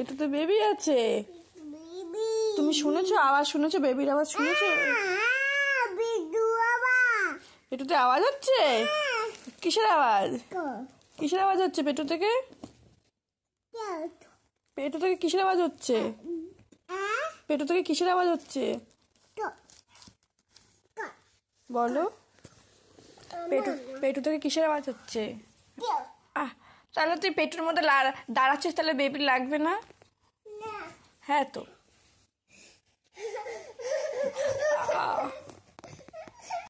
এটা তো বেবি আছে তুমি শুনেছো আওয়াজ শুনেছো বেবির আওয়াজ শুনেছো হ্যাঁ, পেটুতে আওয়াজ হচ্ছে হ্যাঁ। কিসের আওয়াজ কিসের আওয়াজ হচ্ছে পেটু থেকে পেটু থেকে কিসের আওয়াজ হচ্ছে পেটু থেকে কিসের আওয়াজ হচ্ছে বলো পেটু পেটু থেকে কিসের আওয়াজ হচ্ছে তাহলে তুই পেটুর মধ্যে দাঁড়াচ্ছিস তাহলে বেবি লাগবে না হ্যাঁ তো